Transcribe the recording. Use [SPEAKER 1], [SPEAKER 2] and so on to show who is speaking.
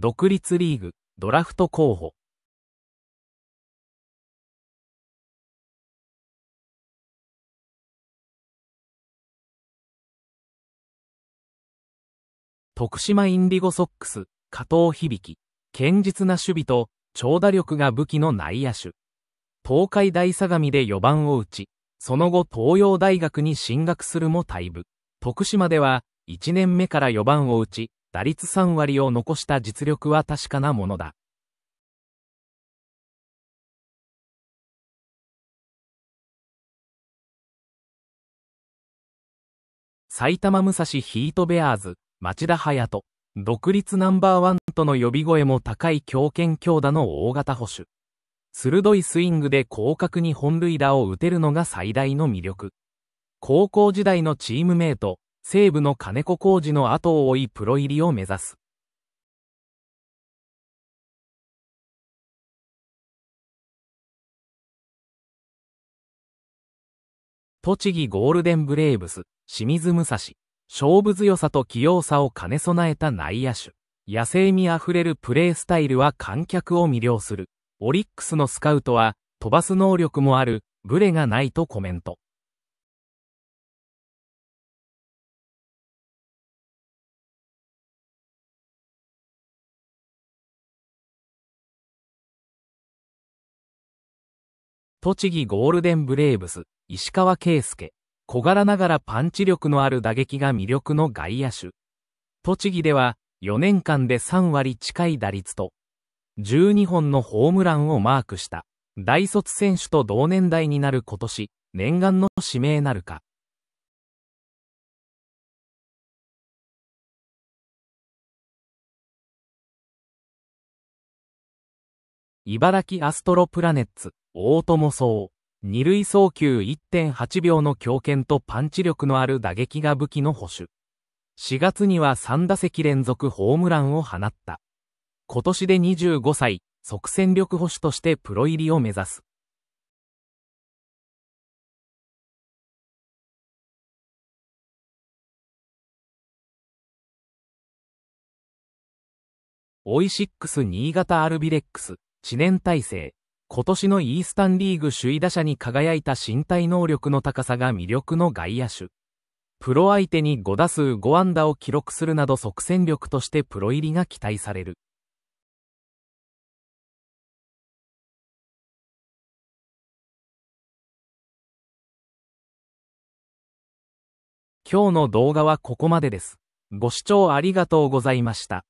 [SPEAKER 1] 独立リーグ、ドラフト候補。徳島インディゴソックス、加藤響、堅実な守備と
[SPEAKER 2] 長打力が武器の内野手。東海大相模で4番を打ち、その後東洋大学に進学するも退部。徳島では1年目から4
[SPEAKER 1] 番を打ち、打率3割を残した実力は確かなものだ。埼玉武蔵ヒートベアーズ、
[SPEAKER 2] 町田隼人、独立ナンバーワンとの呼び声も高い強肩強打の大型捕手。鋭いスイングで広角に本塁打を打てるのが最大の魅力。高校時代のチームメイト、西部の金子工事の後を
[SPEAKER 1] 追いプロ入りを目指す。栃木ゴールデンブレーブス、清水武蔵、勝負強さと器用さ
[SPEAKER 2] を兼ね備えた内野手。野生味あふれるプレースタイルは観客を魅了す
[SPEAKER 1] る。オリックスのスカウトは、飛ばす能力もある、ブレがないとコメント。栃木ゴールデンブレーブス、石
[SPEAKER 2] 川圭介。小柄ながらパンチ力のある打撃が魅力の外野手。栃木では4年間で3割近い打率と、12本のホームランをマークした、大卒選手と同年代になる今年、念願の
[SPEAKER 1] 指名なるか。茨城アストロプラネッツ大友総、二塁送球1.8
[SPEAKER 2] 秒の強肩とパンチ力のある打撃が武器の捕手。4月には3打席連続ホームランを放った。今年で25歳、即戦
[SPEAKER 1] 力捕手としてプロ入りを目指す。オイシックス新潟アルビレックス、
[SPEAKER 2] 知念体制。今年のイースタンリーグ首位打者に輝いた身体能力の高さが魅力の外野手。プロ相手に5打数5安打を記録するな
[SPEAKER 1] ど即戦力としてプロ入りが期待される。今日の動画はここまでです。ご視聴ありがとうございました。